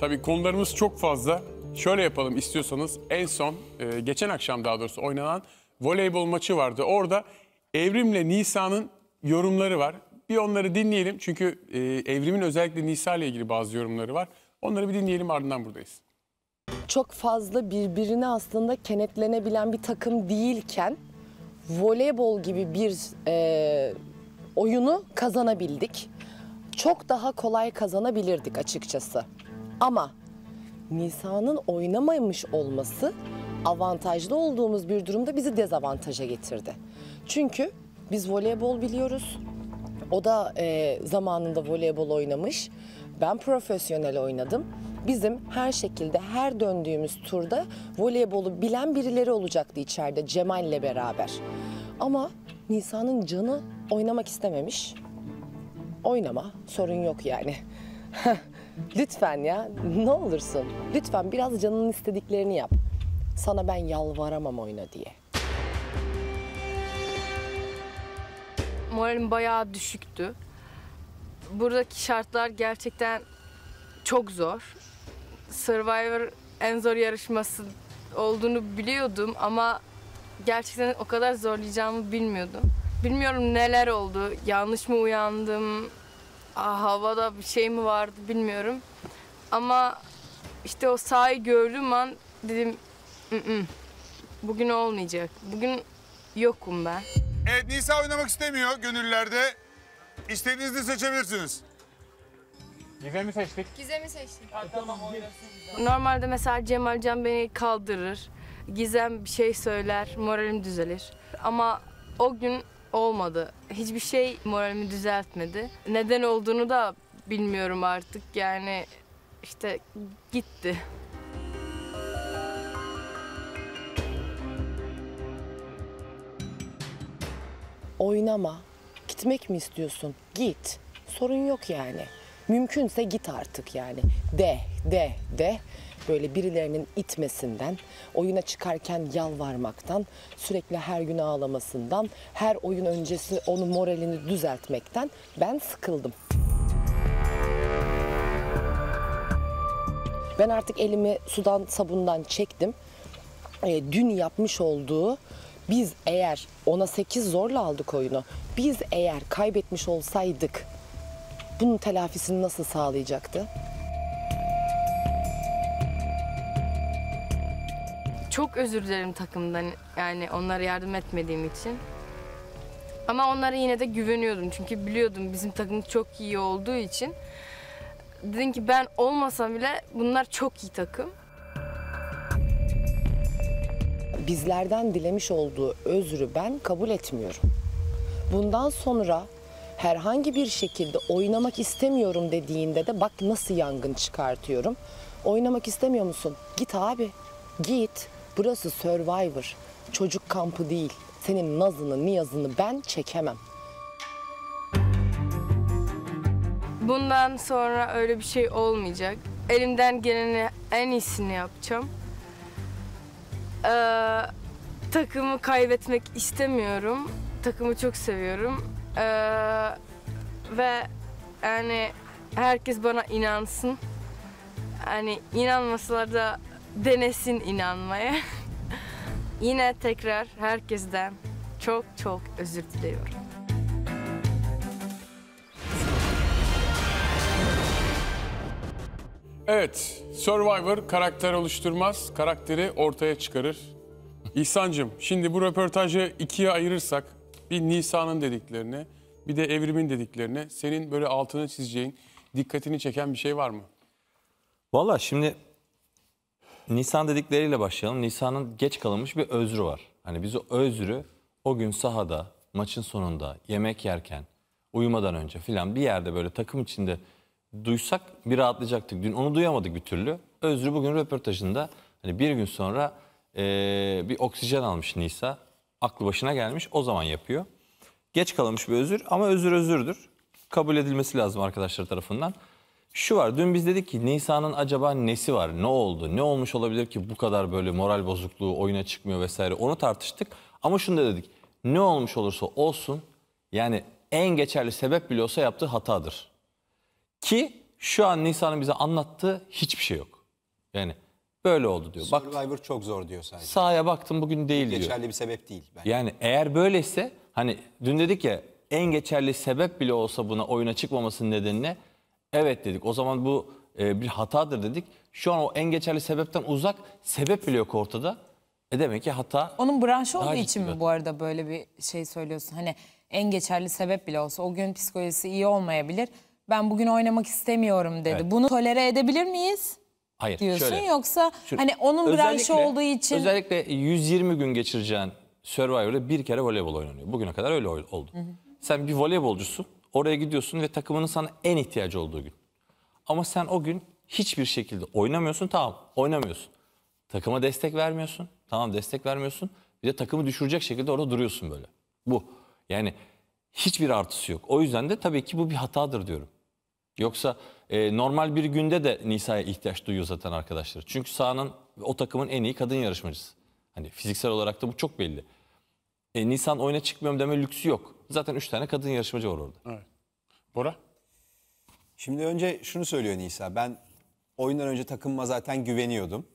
Tabii konularımız çok fazla. Şöyle yapalım istiyorsanız en son e, geçen akşam daha doğrusu oynanan voleybol maçı vardı. Orada Evrim'le Nisa'nın yorumları var. Bir onları dinleyelim çünkü e, Evrim'in özellikle Nisa ile ilgili bazı yorumları var. Onları bir dinleyelim ardından buradayız. Çok fazla birbirine aslında kenetlenebilen bir takım değilken voleybol gibi bir e, oyunu kazanabildik. Çok daha kolay kazanabilirdik açıkçası. Ama Nisa'nın oynamamış olması avantajlı olduğumuz bir durumda bizi dezavantaja getirdi. Çünkü biz voleybol biliyoruz. O da e, zamanında voleybol oynamış. Ben profesyonel oynadım. Bizim her şekilde her döndüğümüz turda voleybolu bilen birileri olacaktı içeride Cemal'le beraber. Ama Nisa'nın canı oynamak istememiş. Oynama sorun yok yani. Lütfen ya ne olursun. Lütfen biraz canının istediklerini yap. Sana ben yalvaramam oyna diye. Moralim bayağı düşüktü. Buradaki şartlar gerçekten çok zor. Survivor en zor yarışması olduğunu biliyordum ama gerçekten o kadar zorlayacağımı bilmiyordum. Bilmiyorum neler oldu, yanlış mı uyandım, havada bir şey mi vardı bilmiyorum. Ama işte o sahayı gördüğüm an dedim N -n, bugün olmayacak. Bugün yokum ben. Evet Nisa oynamak istemiyor gönüllerde. İstediğinizi seçebilirsiniz. Gizem'i seçtik. Gizem'i seçtik. Ha, tamam oynasın. Normalde mesela Cemal Can beni kaldırır. Gizem bir şey söyler, moralim düzelir. Ama o gün olmadı. Hiçbir şey moralimi düzeltmedi. Neden olduğunu da bilmiyorum artık. Yani işte gitti. Oynama. Gitmek mi istiyorsun? Git. Sorun yok yani. Mümkünse git artık yani. De, de, de böyle birilerinin itmesinden, oyuna çıkarken yalvarmaktan, sürekli her gün ağlamasından, her oyun öncesi onun moralini düzeltmekten ben sıkıldım. Ben artık elimi sudan sabundan çektim. E, dün yapmış olduğu biz eğer ona 8 zorla aldık oyunu. Biz eğer kaybetmiş olsaydık bunun telafisini nasıl sağlayacaktı? Çok özür dilerim takımdan yani onlara yardım etmediğim için. Ama onlara yine de güveniyordum çünkü biliyordum bizim takım çok iyi olduğu için. Dedim ki ben olmasam bile bunlar çok iyi takım. Bizlerden dilemiş olduğu özrü ben kabul etmiyorum. Bundan sonra herhangi bir şekilde oynamak istemiyorum dediğinde de bak nasıl yangın çıkartıyorum. Oynamak istemiyor musun? Git abi. Git. Burası Survivor. Çocuk kampı değil. Senin nazını, niyazını ben çekemem. Bundan sonra öyle bir şey olmayacak. Elimden geleni en iyisini yapacağım. Ee, takımı kaybetmek istemiyorum. Takımı çok seviyorum. Ee, ve yani herkes bana inansın. Hani inanmasalar da denesin inanmaya. Yine tekrar herkesten çok çok özür diliyorum. Evet, Survivor karakter oluşturmaz, karakteri ortaya çıkarır. İhsan'cığım, şimdi bu röportajı ikiye ayırırsak, bir Nisa'nın dediklerini, bir de Evrim'in dediklerini, senin böyle altını çizeceğin, dikkatini çeken bir şey var mı? Valla şimdi Nisan dedikleriyle başlayalım. Nisan'ın geç kalınmış bir özrü var. Hani biz o özrü o gün sahada, maçın sonunda, yemek yerken, uyumadan önce filan bir yerde böyle takım içinde duysak bir rahatlayacaktık. Dün onu duyamadık bir türlü. Özrü bugün röportajında hani bir gün sonra e, bir oksijen almış Nisa. Aklı başına gelmiş o zaman yapıyor. Geç kalınmış bir özür ama özür özürdür. Kabul edilmesi lazım arkadaşlar tarafından. Şu var dün biz dedik ki Nisa'nın acaba nesi var? Ne oldu? Ne olmuş olabilir ki bu kadar böyle moral bozukluğu oyuna çıkmıyor vesaire onu tartıştık. Ama şunu da dedik ne olmuş olursa olsun yani en geçerli sebep bile olsa yaptığı hatadır. Ki şu an Nisa'nın bize anlattığı hiçbir şey yok. Yani böyle oldu diyor. Bak, çok zor diyor sadece. Sahaya baktım bugün değil diyor. Geçerli bir sebep değil. Bence. Yani eğer böyleyse hani dün dedik ya en geçerli sebep bile olsa buna oyuna çıkmamasının nedeni ne? Evet dedik. O zaman bu e, bir hatadır dedik. Şu an o en geçerli sebepten uzak sebep bile yok ortada. E demek ki hata... Onun branşı olduğu için mi bu arada böyle bir şey söylüyorsun? Hani en geçerli sebep bile olsa o gün psikolojisi iyi olmayabilir. Ben bugün oynamak istemiyorum dedi. Evet. Bunu tolere edebilir miyiz? Hayır. Diyorsun şöyle, yoksa şöyle, hani onun branşı olduğu için... Özellikle 120 gün geçireceğin Survivor'da bir kere voleybol oynanıyor. Bugüne kadar öyle oldu. Hı hı. Sen bir voleybolcusun Oraya gidiyorsun ve takımının sana en ihtiyacı olduğu gün. Ama sen o gün hiçbir şekilde oynamıyorsun tamam oynamıyorsun. Takıma destek vermiyorsun tamam destek vermiyorsun. Bir de takımı düşürecek şekilde orada duruyorsun böyle. Bu yani hiçbir artısı yok. O yüzden de tabii ki bu bir hatadır diyorum. Yoksa e, normal bir günde de Nisa'ya ihtiyaç duyuyor zaten arkadaşlar. Çünkü sahanın o takımın en iyi kadın yarışmacısı. Hani fiziksel olarak da bu çok belli. E, Nisan oyuna çıkmıyorum deme lüksü yok. Zaten 3 tane kadın yarışmacı var orada. Evet. Bora? Şimdi önce şunu söylüyor Nisa. Ben oyundan önce takımıma zaten güveniyordum.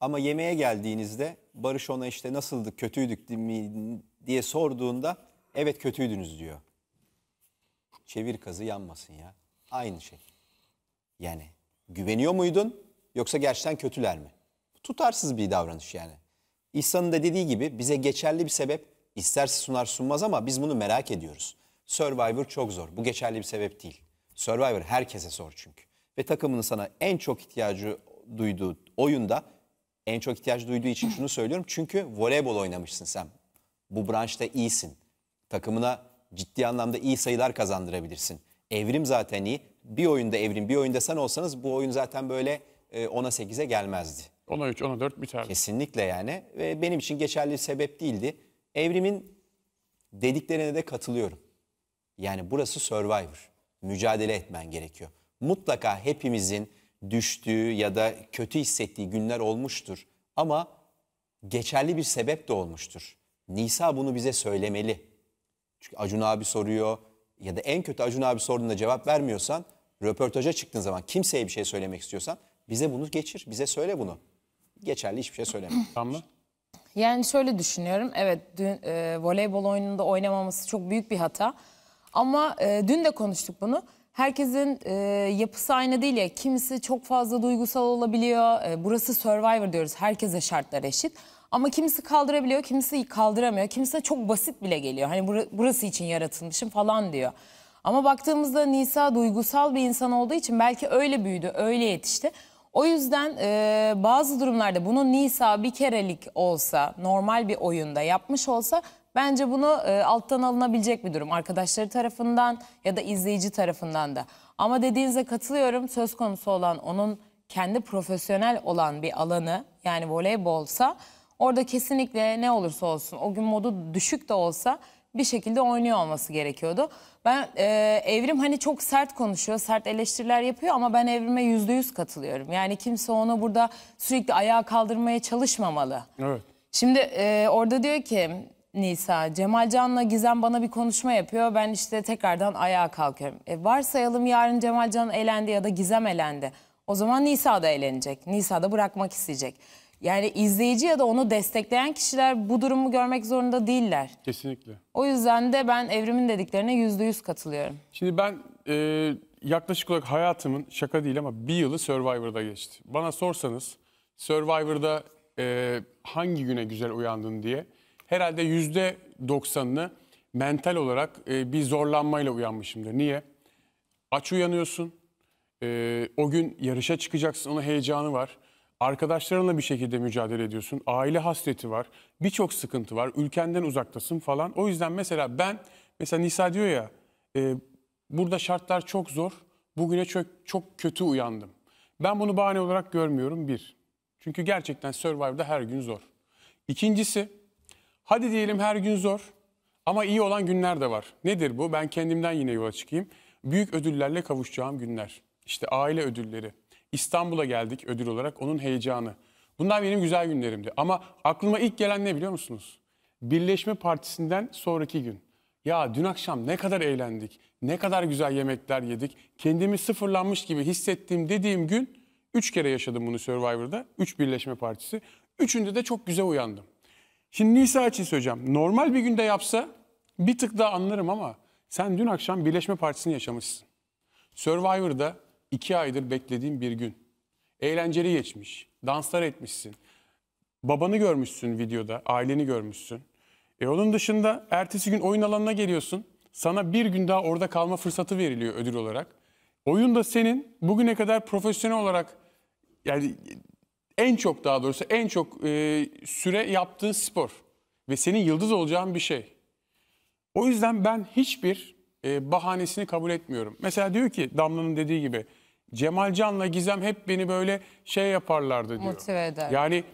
Ama yemeğe geldiğinizde Barış ona işte nasıldık, kötüydük mi diye sorduğunda evet kötüydünüz diyor. Çevir kazı yanmasın ya. Aynı şey. Yani güveniyor muydun yoksa gerçekten kötüler mi? Tutarsız bir davranış yani. İhsan'ın da dediği gibi bize geçerli bir sebep İsterse sunar sunmaz ama biz bunu merak ediyoruz. Survivor çok zor. Bu geçerli bir sebep değil. Survivor herkese zor çünkü. Ve takımının sana en çok ihtiyacı duyduğu oyunda en çok ihtiyacı duyduğu için şunu söylüyorum. Çünkü voleybol oynamışsın sen. Bu branşta iyisin. Takımına ciddi anlamda iyi sayılar kazandırabilirsin. Evrim zaten iyi. Bir oyunda evrim, bir oyunda sen olsanız bu oyun zaten böyle 10'a e, 8'e gelmezdi. 10'a 3, 10'a 4 biterdi. Kesinlikle yani. Ve benim için geçerli sebep değildi. Evrimin dediklerine de katılıyorum. Yani burası Survivor. Mücadele etmen gerekiyor. Mutlaka hepimizin düştüğü ya da kötü hissettiği günler olmuştur. Ama geçerli bir sebep de olmuştur. Nisa bunu bize söylemeli. Çünkü Acun abi soruyor ya da en kötü Acun abi sorduğunda cevap vermiyorsan röportaja çıktığın zaman kimseye bir şey söylemek istiyorsan bize bunu geçir, bize söyle bunu. Geçerli hiçbir şey söyleme. Tamam mı? Yani şöyle düşünüyorum. Evet dün e, voleybol oyununda oynamaması çok büyük bir hata. Ama e, dün de konuştuk bunu. Herkesin e, yapısı aynı değil ya. Kimisi çok fazla duygusal olabiliyor. E, burası Survivor diyoruz. Herkese şartlar eşit. Ama kimisi kaldırabiliyor, kimisi kaldıramıyor. Kimisi çok basit bile geliyor. Hani bur burası için yaratılmışım falan diyor. Ama baktığımızda Nisa duygusal bir insan olduğu için belki öyle büyüdü, öyle yetişti. O yüzden e, bazı durumlarda bunu Nisa bir kerelik olsa normal bir oyunda yapmış olsa bence bunu e, alttan alınabilecek bir durum. Arkadaşları tarafından ya da izleyici tarafından da. Ama dediğinize katılıyorum söz konusu olan onun kendi profesyonel olan bir alanı yani voleybolsa orada kesinlikle ne olursa olsun o gün modu düşük de olsa bir şekilde oynuyor olması gerekiyordu. Ben e, Evrim hani çok sert konuşuyor, sert eleştiriler yapıyor ama ben Evrim'e yüzde yüz katılıyorum. Yani kimse onu burada sürekli ayağa kaldırmaya çalışmamalı. Evet. Şimdi e, orada diyor ki Nisa, Cemal Can'la Gizem bana bir konuşma yapıyor. Ben işte tekrardan ayağa kalkıyorum. E, varsayalım yarın Cemal Can elendi ya da Gizem elendi. O zaman Nisa da elenecek Nisa da bırakmak isteyecek. Yani izleyici ya da onu destekleyen kişiler bu durumu görmek zorunda değiller. Kesinlikle. O yüzden de ben Evrim'in dediklerine yüzde yüz katılıyorum. Şimdi ben e, yaklaşık olarak hayatımın şaka değil ama bir yılı Survivor'da geçti. Bana sorsanız Survivor'da e, hangi güne güzel uyandın diye herhalde yüzde doksanını mental olarak e, bir zorlanmayla uyanmışımdır. Niye? Aç uyanıyorsun. E, o gün yarışa çıkacaksın. Onun heyecanı var. Arkadaşlarınla bir şekilde mücadele ediyorsun. Aile hasreti var. Birçok sıkıntı var. Ülkenden uzaktasın falan. O yüzden mesela ben mesela Nisa diyor ya e, burada şartlar çok zor. Bugüne çok, çok kötü uyandım. Ben bunu bahane olarak görmüyorum bir. Çünkü gerçekten Survivor'da her gün zor. İkincisi hadi diyelim her gün zor ama iyi olan günler de var. Nedir bu? Ben kendimden yine yola çıkayım. Büyük ödüllerle kavuşacağım günler. İşte aile ödülleri, İstanbul'a geldik ödül olarak onun heyecanı. Bunlar benim güzel günlerimdi. Ama aklıma ilk gelen ne biliyor musunuz? Birleşme Partisi'nden sonraki gün. Ya dün akşam ne kadar eğlendik, ne kadar güzel yemekler yedik, kendimi sıfırlanmış gibi hissettiğim dediğim gün üç kere yaşadım bunu Survivor'da, üç Birleşme Partisi. Üçünde de çok güzel uyandım. Şimdi Nisa için söyleyeceğim. Normal bir günde yapsa bir tık daha anlarım ama sen dün akşam Birleşme Partisi'ni yaşamışsın. Survivor'da İki aydır beklediğim bir gün. Eğlenceli geçmiş, danslar etmişsin. Babanı görmüşsün videoda, aileni görmüşsün. E onun dışında ertesi gün oyun alanına geliyorsun. Sana bir gün daha orada kalma fırsatı veriliyor ödül olarak. Oyun da senin bugüne kadar profesyonel olarak yani en çok daha doğrusu en çok e, süre yaptığın spor ve senin yıldız olacağın bir şey. O yüzden ben hiçbir e, bahanesini kabul etmiyorum. Mesela diyor ki Damla'nın dediği gibi Cemal Can'la Gizem hep beni böyle şey yaparlardı diyor. Motive eder. Yani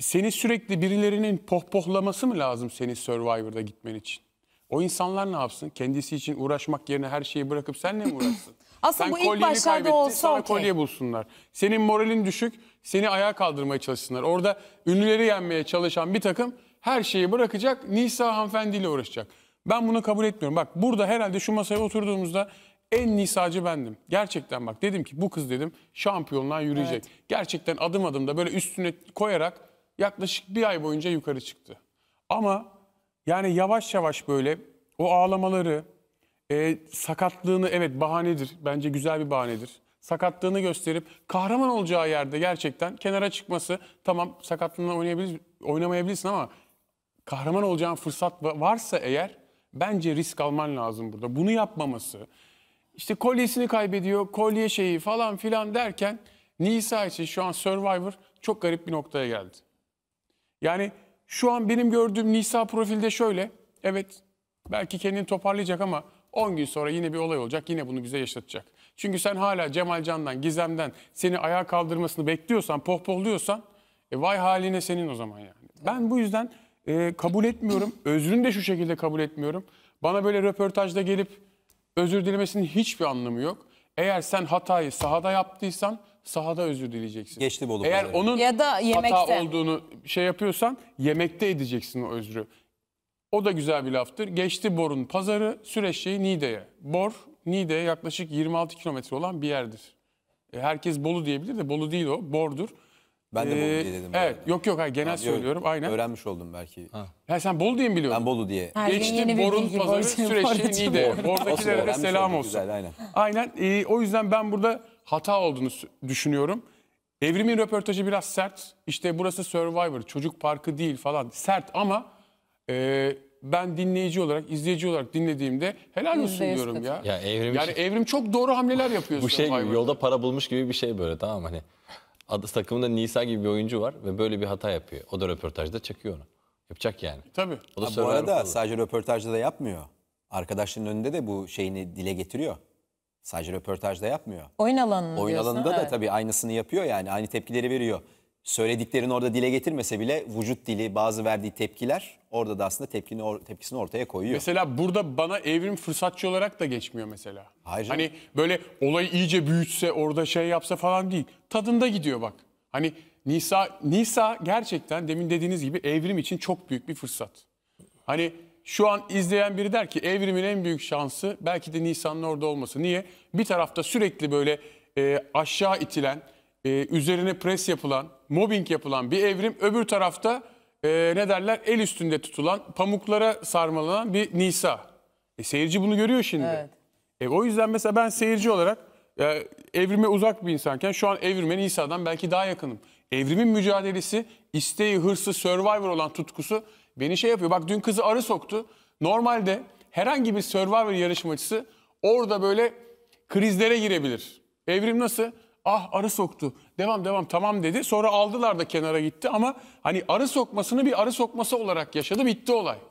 seni sürekli birilerinin pohpohlaması mı lazım senin Survivor'da gitmen için? O insanlar ne yapsın? Kendisi için uğraşmak yerine her şeyi bırakıp senle mi uğraşsın? Aslında Sen bu ilk başlarda kaybettin, olsa okey. kolye bulsunlar. Senin moralin düşük, seni ayağa kaldırmaya çalışsınlar. Orada ünlüleri yenmeye çalışan bir takım her şeyi bırakacak, Nisa hanımefendiyle uğraşacak. Ben bunu kabul etmiyorum. Bak burada herhalde şu masaya oturduğumuzda en Nisa'cı bendim. Gerçekten bak dedim ki bu kız dedim şampiyonluğa yürüyecek. Evet. Gerçekten adım adım da böyle üstüne koyarak yaklaşık bir ay boyunca yukarı çıktı. Ama yani yavaş yavaş böyle o ağlamaları, e, sakatlığını evet bahanedir. Bence güzel bir bahanedir. Sakatlığını gösterip kahraman olacağı yerde gerçekten kenara çıkması tamam sakatlığından oynayabilir, oynamayabilirsin ama kahraman olacağın fırsat varsa eğer bence risk alman lazım burada. Bunu yapmaması, işte kolyesini kaybediyor, kolye şeyi falan filan derken Nisa için şu an Survivor çok garip bir noktaya geldi. Yani şu an benim gördüğüm Nisa profilde şöyle. Evet belki kendini toparlayacak ama 10 gün sonra yine bir olay olacak. Yine bunu bize yaşatacak. Çünkü sen hala Cemal Can'dan, Gizem'den seni ayağa kaldırmasını bekliyorsan, pohpohluyorsan e vay haline senin o zaman yani. Ben bu yüzden e, kabul etmiyorum. Özrünü de şu şekilde kabul etmiyorum. Bana böyle röportajda gelip özür dilemesinin hiçbir anlamı yok. Eğer sen hatayı sahada yaptıysan sahada özür dileyeceksin. Geçti Bolu Eğer pazarı. onun Ya da hata olduğunu şey yapıyorsan yemekte edeceksin o özrü. O da güzel bir laftır. Geçti Bor'un pazarı süreç şeyi Nide'ye. Bor, Niğde yaklaşık 26 kilometre olan bir yerdir. E, herkes Bolu diyebilir de Bolu değil o, Bor'dur. Ben de Bolu ee, diye dedim. Evet. Yok yok hayır, genel Biliyorum. söylüyorum. Aynen. Öğrenmiş oldum belki. Ha, sen Bolu diye mi biliyordun? Ben Bolu diye. Her gün yeni Geçti bir borun bilgi pazarı borcum, süreçte borcum, Niğde. de selam olsun. Güzel aynen. Aynen. Ee, o yüzden ben burada hata olduğunu düşünüyorum. Evrimin röportajı biraz sert. İşte burası Survivor, çocuk parkı değil falan. Sert ama e, ben dinleyici olarak, izleyici olarak dinlediğimde helal olsun diyorum ya. Ya Evrim yani şey- Evrim çok doğru hamleler yapıyor bu şey gibi, yolda para bulmuş gibi bir şey böyle tamam mı? hani adı, takımında Nisa gibi bir oyuncu var ve böyle bir hata yapıyor. O da röportajda çekiyor onu. Yapacak yani. E, tabii. da Ha, bu arada olur. sadece röportajda da yapmıyor. Arkadaşların önünde de bu şeyini dile getiriyor. Sadece röportajda yapmıyor. Oyun alanını Oyun diyorsun, da evet. tabii aynısını yapıyor yani aynı tepkileri veriyor söylediklerini orada dile getirmese bile vücut dili, bazı verdiği tepkiler orada da aslında tepkini or- tepkisini ortaya koyuyor. Mesela burada bana evrim fırsatçı olarak da geçmiyor mesela. Hayır. Hani böyle olay iyice büyütse, orada şey yapsa falan değil. Tadında gidiyor bak. Hani Nisa Nisa gerçekten demin dediğiniz gibi evrim için çok büyük bir fırsat. Hani şu an izleyen biri der ki evrimin en büyük şansı belki de Nisan'ın orada olması. Niye? Bir tarafta sürekli böyle e, aşağı itilen, e, üzerine pres yapılan, mobbing yapılan bir evrim. Öbür tarafta e, ne derler el üstünde tutulan, pamuklara sarmalanan bir Nisa. E, seyirci bunu görüyor şimdi. Evet. E, o yüzden mesela ben seyirci olarak e, evrime uzak bir insanken şu an evrime Nisa'dan belki daha yakınım. Evrimin mücadelesi, isteği, hırsı, survivor olan tutkusu beni şey yapıyor. Bak dün kızı arı soktu. Normalde herhangi bir survivor yarışmacısı orada böyle krizlere girebilir. Evrim nasıl? ah arı soktu. Devam devam tamam dedi. Sonra aldılar da kenara gitti ama hani arı sokmasını bir arı sokması olarak yaşadı bitti olay.